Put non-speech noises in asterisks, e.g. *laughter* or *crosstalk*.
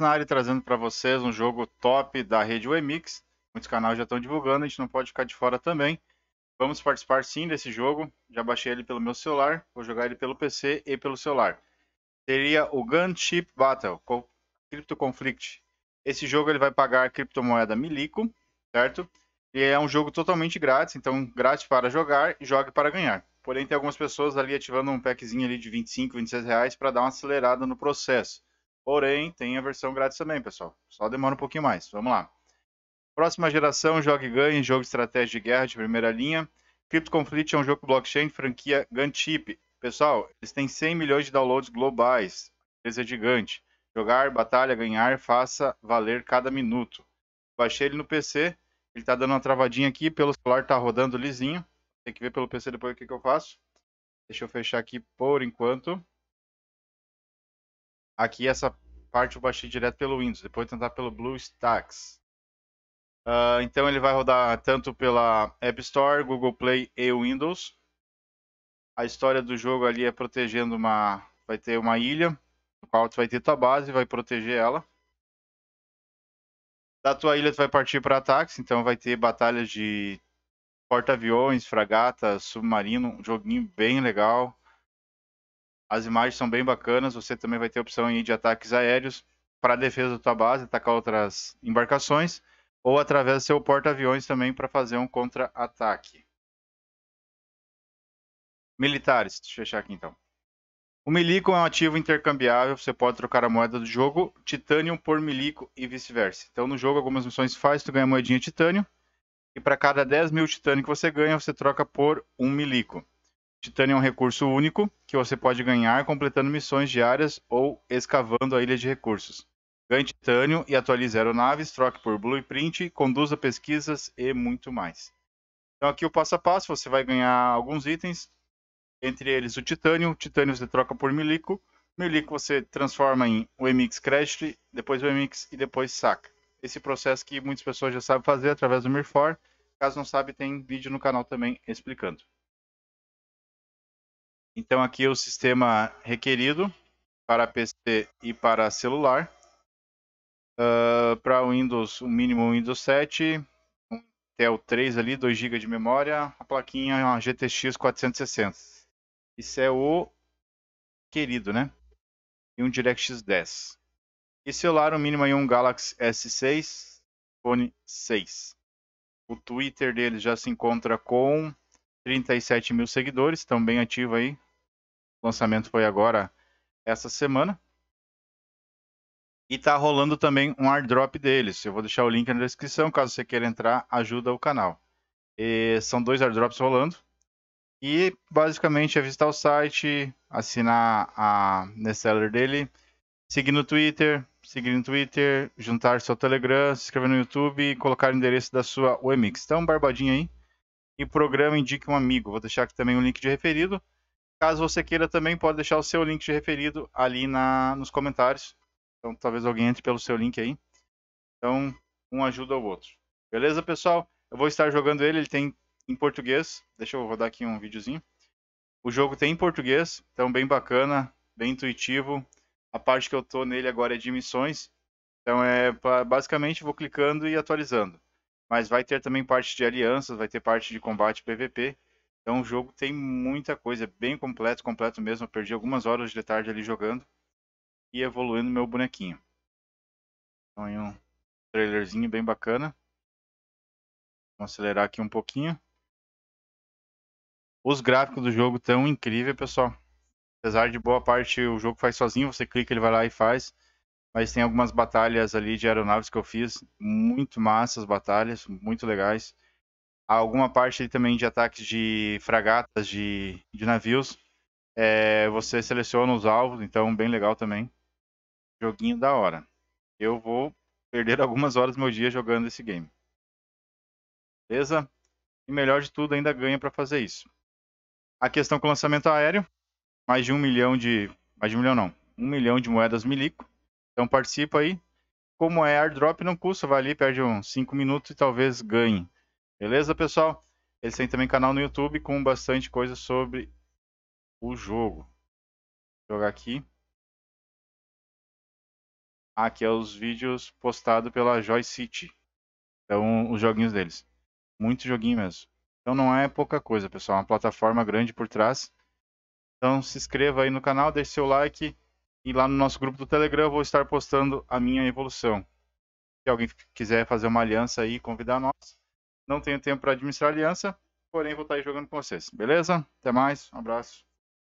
na área trazendo para vocês um jogo top da rede Wemix. Muitos canais já estão divulgando, a gente não pode ficar de fora também. Vamos participar sim desse jogo. Já baixei ele pelo meu celular, vou jogar ele pelo PC e pelo celular. Seria o Gunship Battle, com Crypto Conflict. Esse jogo ele vai pagar criptomoeda Milico, certo? E é um jogo totalmente grátis, então grátis para jogar e jogue para ganhar. Porém, tem algumas pessoas ali ativando um packzinho ali de 25, 26 reais para dar uma acelerada no processo. Porém, tem a versão grátis também, pessoal. Só demora um pouquinho mais. Vamos lá. Próxima geração, jogue ganhe, jogo de estratégia de guerra de primeira linha. Crypto Conflict é um jogo blockchain franquia Gantip. Pessoal, eles têm 100 milhões de downloads globais. A é gigante. Jogar, batalha, ganhar, faça valer cada minuto. Baixei ele no PC. Ele tá dando uma travadinha aqui. Pelo celular tá rodando lisinho. Tem que ver pelo PC depois o que, que eu faço. Deixa eu fechar aqui por enquanto. Aqui essa parte eu baixei direto pelo Windows, depois tentar pelo BlueStacks. Uh, ah, então ele vai rodar tanto pela App Store, Google Play e Windows. A história do jogo ali é protegendo uma. Vai ter uma ilha, no qual tu vai ter tua base, e vai proteger ela. Da tua ilha tu vai partir para ataques, então vai ter batalhas de porta-aviões, fragatas, submarino, um joguinho bem legal. As imagens são bem bacanas, você também vai ter a opção de ataques aéreos para defesa da tua base, atacar outras embarcações, ou através do seu porta-aviões também para fazer um contra-ataque. Militares, deixa eu fechar aqui então. O Milico é um ativo intercambiável, você pode trocar a moeda do jogo Titanium por Milico e vice-versa. Então no jogo algumas missões faz, tu ganha moedinha Titânio, e para cada 10 mil Titânio que você ganha, você troca por um Milico. Titânio é um recurso único que você pode ganhar completando missões diárias ou escavando a ilha de recursos. Ganhe titânio e atualize aeronaves, troque por blueprint, conduza pesquisas e muito mais. Então aqui o passo a passo, você vai ganhar alguns itens, entre eles o titânio. titânio você troca por milico. Milico você transforma em UMX Credit, depois UMX e depois saca. Esse processo que muitas pessoas já sabem fazer através do Mirfor. Caso não sabe, tem vídeo no canal também explicando. Então aqui é o sistema requerido para PC e para celular. Uh, para Windows, o mínimo Windows 7, um Intel 3 ali, 2 GB de memória, a plaquinha é uma GTX 460. Isso é o querido, né? E um DirectX 10. E celular, o mínimo é um Galaxy S6, iPhone 6. O Twitter dele já se encontra com 37 mil seguidores, bem ativo aí. O lançamento foi agora essa semana. E tá rolando também um airdrop deles. Eu vou deixar o link na descrição, caso você queira entrar, ajuda o canal. E são dois airdrops rolando. E basicamente é visitar o site, assinar a Nesteller dele, seguir no Twitter, seguir no Twitter, juntar seu Telegram, se inscrever no YouTube e colocar o endereço da sua Wemix. Então, barbadinha aí e programa Indique um Amigo. Vou deixar aqui também um link de referido. Caso você queira também, pode deixar o seu link de referido ali na, nos comentários. Então talvez alguém entre pelo seu link aí. Então, um ajuda o outro. Beleza, pessoal? Eu vou estar jogando ele, ele tem em português. Deixa eu rodar aqui um videozinho. O jogo tem em português, então bem bacana, bem intuitivo. A parte que eu tô nele agora é de missões. Então é basicamente vou clicando e atualizando mas vai ter também parte de alianças, vai ter parte de combate PVP. Então o jogo tem muita coisa, é bem completo, completo mesmo. Eu perdi algumas horas de tarde ali jogando e evoluindo meu bonequinho. Então aí um trailerzinho bem bacana. Vamos acelerar aqui um pouquinho. Os gráficos do jogo tão incrível, pessoal. Apesar de boa parte o jogo faz sozinho, você clica, ele vai lá e faz mas tem algumas batalhas ali de aeronaves que eu fiz, muito massas batalhas, muito legais. Há alguma parte ali também de ataques de fragatas de, de navios. É, você seleciona os alvos, então bem legal também. Joguinho da hora. Eu vou perder *laughs* algumas horas do meu dia jogando esse game. Beleza? E melhor de tudo, ainda ganha para fazer isso. A questão com o lançamento aéreo, mais de um milhão de... mais de um milhão não, um milhão de moedas milico então participa aí. Como é airdrop, não custa, vai ali, perde uns 5 minutos e talvez ganhe. Beleza, pessoal? Eles têm também canal no YouTube com bastante coisa sobre o jogo. Vou jogar aqui. Aqui é os vídeos postados pela Joy City. Então, os joguinhos deles. Muito joguinho mesmo. Então não é pouca coisa, pessoal. É uma plataforma grande por trás. Então se inscreva aí no canal, deixe seu like e lá no nosso grupo do Telegram eu vou estar postando a minha evolução. Se alguém quiser fazer uma aliança aí, convidar nós. Não tenho tempo para administrar aliança, porém vou estar aí jogando com vocês. Beleza? Até mais, um abraço.